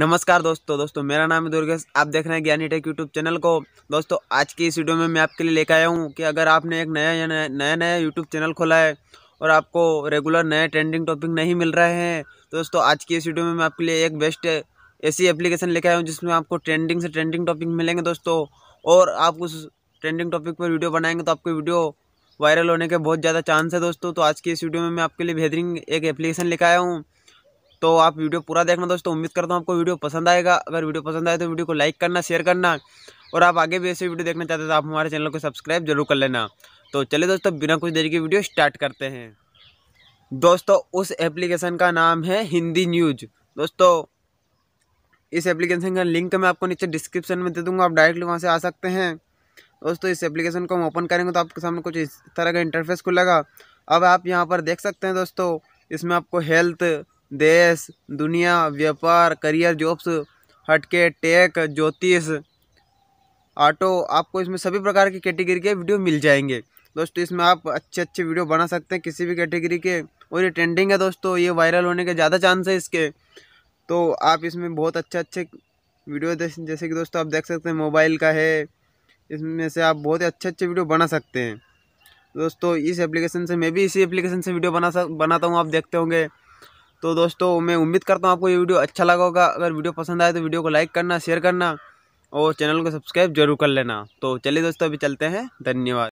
नमस्कार दोस्तों दोस्तों मेरा नाम है दुर्गेश आप देख रहे हैं ज्ञानी टेक यूट्यूब चैनल को दोस्तों आज की इस वीडियो में मैं आपके लिए लेकर आया हूँ कि अगर आपने एक नया नया नया यूट्यूब चैनल खोला है और आपको रेगुलर नए ट्रेंडिंग टॉपिक नहीं मिल रहे हैं तो दोस्तों आज की इस वीडियो में मैं आपके लिए एक बेस्ट ऐसी एप्लीकेशन लेकर आया हूँ जिसमें आपको ट्रेंडिंग से ट्रेंडिंग टॉपिक मिलेंगे दोस्तों और आप उस ट्रेंडिंग टॉपिक पर वीडियो बनाएंगे तो आपकी वीडियो वायरल होने के बहुत ज़्यादा चांस है दोस्तों तो आज की इस वीडियो में मैं आपके लिए बेहतरीन एक एप्लीकेशन लेकर आया हूँ तो आप वीडियो पूरा देखना दोस्तों उम्मीद करता हूँ आपको वीडियो पसंद आएगा अगर वीडियो पसंद आए तो वीडियो को लाइक करना शेयर करना और आप आगे भी ऐसे वीडियो देखना चाहते हैं तो आप हमारे चैनल को सब्सक्राइब जरूर कर लेना तो चले दोस्तों बिना कुछ देरी की वीडियो स्टार्ट करते हैं दोस्तों उस एप्लीकेशन का नाम है हिंदी न्यूज दोस्तों इस एप्लीकेशन का लिंक मैं आपको नीचे डिस्क्रिप्शन में दे दूंगा आप डायरेक्टली वहाँ से आ सकते हैं दोस्तों इस एप्लीकेशन को हम ओपन करेंगे तो आपके सामने कुछ इस तरह का इंटरफेस खुलेगा अब आप यहाँ पर देख सकते हैं दोस्तों इसमें आपको हेल्थ देश दुनिया व्यापार करियर जॉब्स हटके टेक ज्योतिष ऑटो आपको इसमें सभी प्रकार की कैटेगरी के वीडियो मिल जाएंगे दोस्तों इसमें आप अच्छे अच्छे वीडियो बना सकते हैं किसी भी कैटेगरी के और ये ट्रेंडिंग है दोस्तों ये वायरल होने के ज़्यादा चांस है इसके तो आप इसमें बहुत अच्छे अच्छे वीडियो जैसे कि दोस्तों आप देख सकते हैं मोबाइल का है इसमें से आप बहुत ही अच्छे अच्छे वीडियो बना सकते हैं दोस्तों इस एप्लीकेशन से मैं भी इसी एप्लीकेशन से वीडियो बना सक बनाता हूँ आप देखते होंगे तो दोस्तों मैं उम्मीद करता हूँ आपको ये वीडियो अच्छा लगा होगा अगर वीडियो पसंद आए तो वीडियो को लाइक करना शेयर करना और चैनल को सब्सक्राइब जरूर कर लेना तो चलिए दोस्तों अभी चलते हैं धन्यवाद